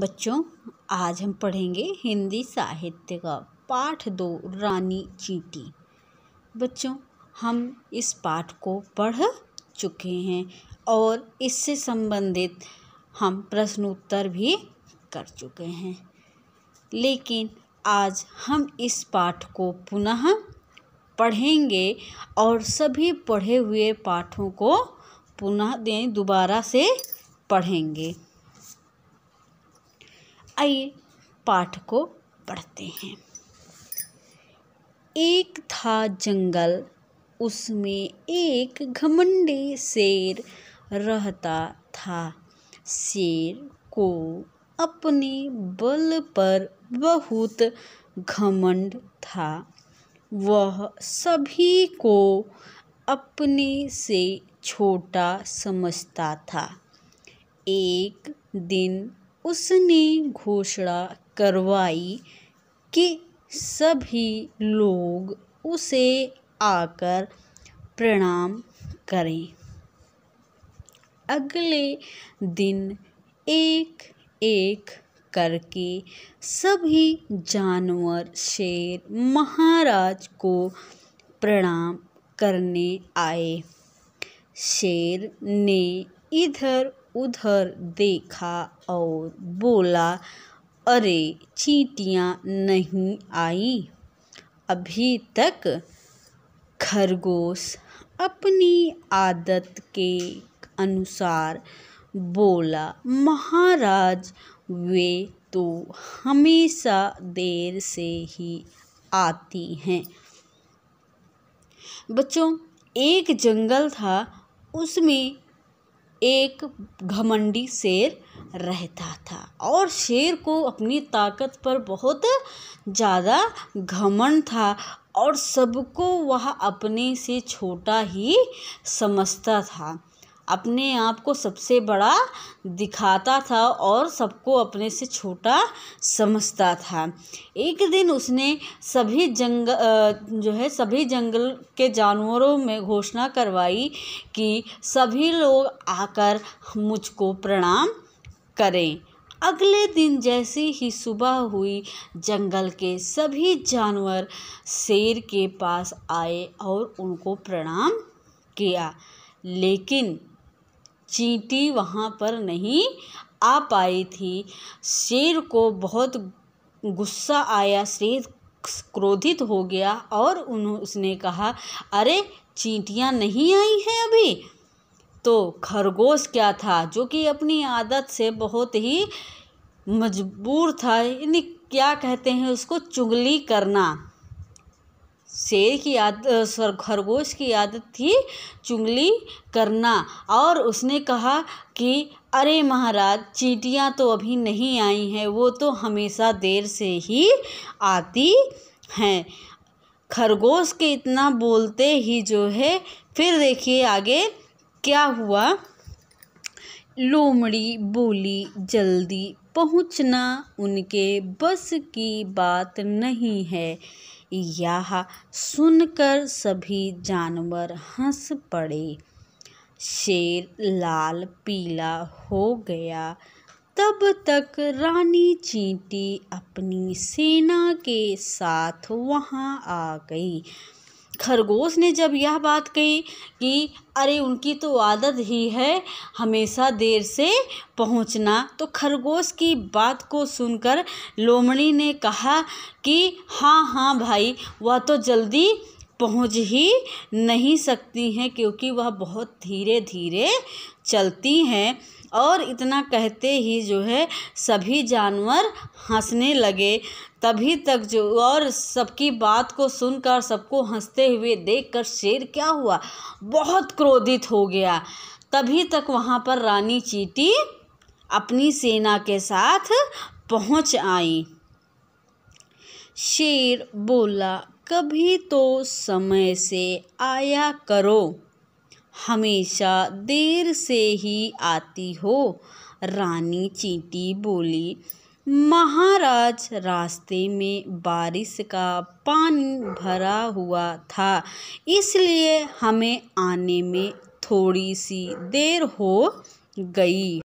बच्चों आज हम पढ़ेंगे हिंदी साहित्य का पाठ दो रानी चींटी बच्चों हम इस पाठ को पढ़ चुके हैं और इससे संबंधित हम प्रश्नोत्तर भी कर चुके हैं लेकिन आज हम इस पाठ को पुनः पढ़ेंगे और सभी पढ़े हुए पाठों को पुनः दें दोबारा से पढ़ेंगे आइए पाठ को पढ़ते हैं एक था जंगल उसमें एक घमंडी शेर रहता था शेर को अपने बल पर बहुत घमंड था वह सभी को अपने से छोटा समझता था एक दिन उसने घोषणा करवाई कि सभी लोग उसे आकर प्रणाम करें अगले दिन एक एक करके सभी जानवर शेर महाराज को प्रणाम करने आए शेर ने इधर उधर देखा और बोला अरे चीटियाँ नहीं आई अभी तक खरगोश अपनी आदत के अनुसार बोला महाराज वे तो हमेशा देर से ही आती हैं बच्चों एक जंगल था उसमें एक घमंडी शेर रहता था और शेर को अपनी ताकत पर बहुत ज़्यादा घमंड था और सबको वह अपने से छोटा ही समझता था अपने आप को सबसे बड़ा दिखाता था और सबको अपने से छोटा समझता था एक दिन उसने सभी जंग जो है सभी जंगल के जानवरों में घोषणा करवाई कि सभी लोग आकर मुझको प्रणाम करें अगले दिन जैसे ही सुबह हुई जंगल के सभी जानवर शेर के पास आए और उनको प्रणाम किया लेकिन चींटी वहाँ पर नहीं आ पाई थी शेर को बहुत गुस्सा आया शेर क्रोधित हो गया और उन उसने कहा अरे चींटियाँ नहीं आई हैं अभी तो खरगोश क्या था जो कि अपनी आदत से बहुत ही मजबूर था यानी क्या कहते हैं उसको चुगली करना शेर की आदत खरगोश की आदत थी चुंगली करना और उसने कहा कि अरे महाराज चीटियाँ तो अभी नहीं आई हैं वो तो हमेशा देर से ही आती हैं खरगोश के इतना बोलते ही जो है फिर देखिए आगे क्या हुआ लोमड़ी बोली जल्दी पहुंचना उनके बस की बात नहीं है यह सुनकर सभी जानवर हंस पड़े शेर लाल पीला हो गया तब तक रानी चींटी अपनी सेना के साथ वहाँ आ गई खरगोश ने जब यह बात कही कि अरे उनकी तो आदत ही है हमेशा देर से पहुंचना तो खरगोश की बात को सुनकर लोमड़ी ने कहा कि हाँ हाँ भाई वह तो जल्दी पहुंच ही नहीं सकती हैं क्योंकि वह बहुत धीरे धीरे चलती हैं और इतना कहते ही जो है सभी जानवर हंसने लगे तभी तक जो और सबकी बात को सुनकर सबको हंसते हुए देखकर शेर क्या हुआ बहुत क्रोधित हो गया तभी तक वहाँ पर रानी चीटी अपनी सेना के साथ पहुँच आई शेर बोला कभी तो समय से आया करो हमेशा देर से ही आती हो रानी चींटी बोली महाराज रास्ते में बारिश का पानी भरा हुआ था इसलिए हमें आने में थोड़ी सी देर हो गई